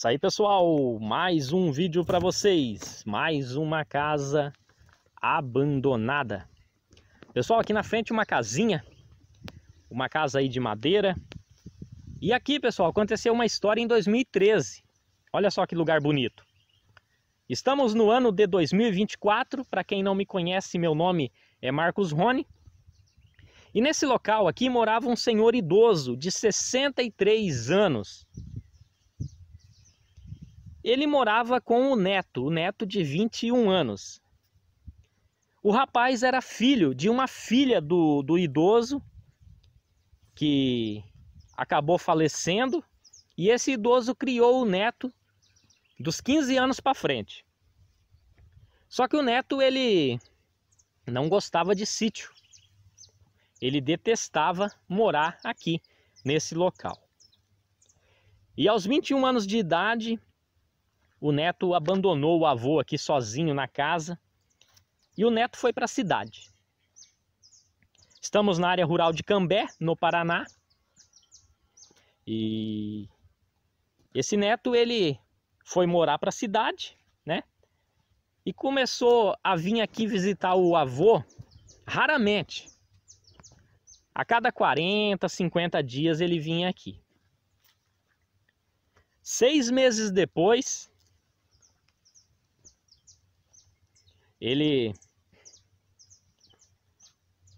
Isso aí, pessoal, mais um vídeo para vocês, mais uma casa abandonada. Pessoal, aqui na frente uma casinha, uma casa aí de madeira. E aqui, pessoal, aconteceu uma história em 2013. Olha só que lugar bonito. Estamos no ano de 2024, para quem não me conhece, meu nome é Marcos Rony. E nesse local aqui morava um senhor idoso de 63 anos. Ele morava com o neto, o neto de 21 anos. O rapaz era filho de uma filha do, do idoso que acabou falecendo e esse idoso criou o neto dos 15 anos para frente. Só que o neto ele não gostava de sítio. Ele detestava morar aqui nesse local. E aos 21 anos de idade, o neto abandonou o avô aqui sozinho na casa e o neto foi para a cidade. Estamos na área rural de Cambé, no Paraná. E esse neto ele foi morar para a cidade, né? E começou a vir aqui visitar o avô raramente. A cada 40, 50 dias ele vinha aqui. Seis meses depois, Ele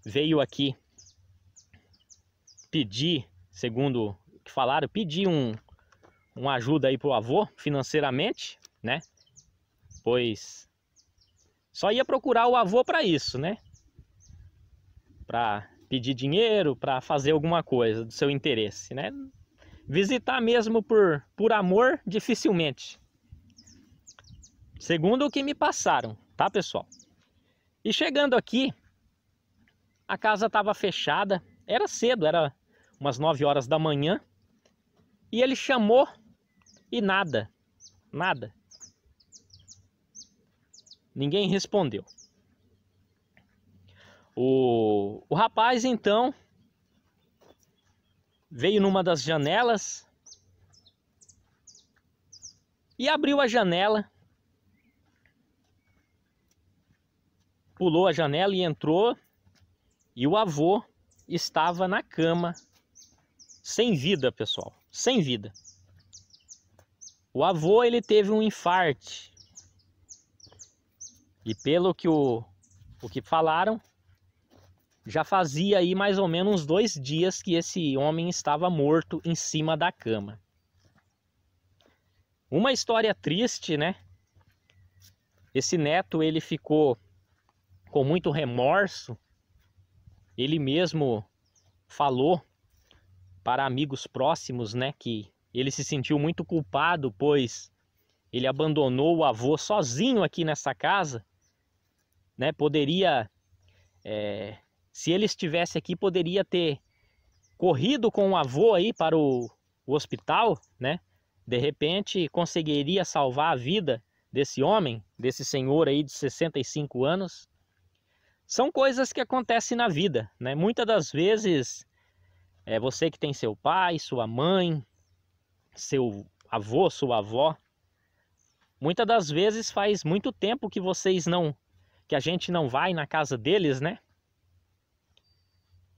veio aqui pedir, segundo o que falaram, pedir um, uma ajuda aí pro avô financeiramente, né? Pois só ia procurar o avô para isso, né? Para pedir dinheiro, para fazer alguma coisa do seu interesse, né? Visitar mesmo por, por amor, dificilmente. Segundo o que me passaram tá pessoal? E chegando aqui, a casa estava fechada, era cedo, era umas 9 horas da manhã, e ele chamou e nada, nada. Ninguém respondeu. O, o rapaz então veio numa das janelas e abriu a janela pulou a janela e entrou, e o avô estava na cama, sem vida, pessoal, sem vida. O avô ele teve um infarto. E pelo que o, o que falaram, já fazia aí mais ou menos uns dois dias que esse homem estava morto em cima da cama. Uma história triste, né? Esse neto ele ficou com muito remorso, ele mesmo falou para amigos próximos, né, que ele se sentiu muito culpado, pois ele abandonou o avô sozinho aqui nessa casa, né? Poderia, é, se ele estivesse aqui, poderia ter corrido com o avô aí para o, o hospital, né? De repente conseguiria salvar a vida desse homem, desse senhor aí de 65 anos, são coisas que acontecem na vida, né? Muitas das vezes é você que tem seu pai, sua mãe, seu avô, sua avó. Muitas das vezes faz muito tempo que vocês não que a gente não vai na casa deles, né?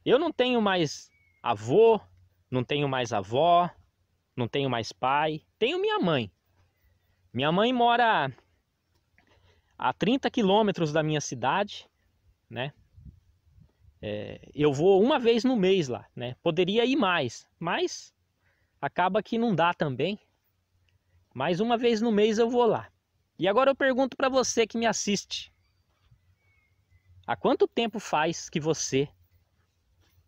Eu não tenho mais avô, não tenho mais avó, não tenho mais pai, tenho minha mãe. Minha mãe mora a 30 quilômetros da minha cidade né? É, eu vou uma vez no mês lá, né? Poderia ir mais, mas acaba que não dá também. Mais uma vez no mês eu vou lá. E agora eu pergunto para você que me assiste: há quanto tempo faz que você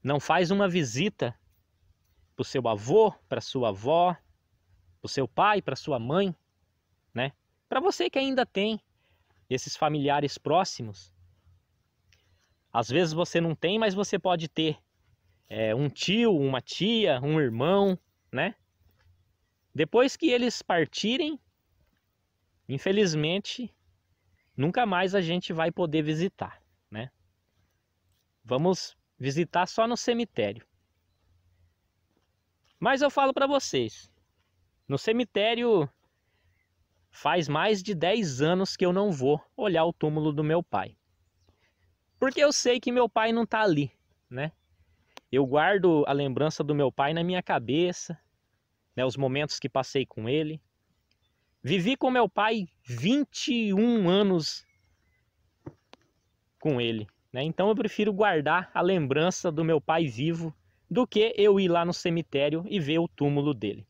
não faz uma visita para seu avô, para sua avó, para seu pai, para sua mãe, né? Para você que ainda tem esses familiares próximos, às vezes você não tem, mas você pode ter é, um tio, uma tia, um irmão, né? Depois que eles partirem, infelizmente, nunca mais a gente vai poder visitar, né? Vamos visitar só no cemitério. Mas eu falo para vocês, no cemitério faz mais de 10 anos que eu não vou olhar o túmulo do meu pai. Porque eu sei que meu pai não está ali, né? Eu guardo a lembrança do meu pai na minha cabeça, né, os momentos que passei com ele. Vivi com meu pai 21 anos com ele. Né? Então eu prefiro guardar a lembrança do meu pai vivo do que eu ir lá no cemitério e ver o túmulo dele.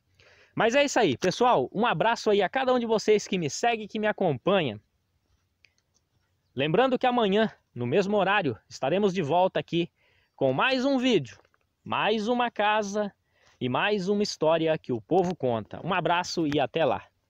Mas é isso aí, pessoal. Um abraço aí a cada um de vocês que me segue e que me acompanha. Lembrando que amanhã, no mesmo horário, estaremos de volta aqui com mais um vídeo, mais uma casa e mais uma história que o povo conta. Um abraço e até lá!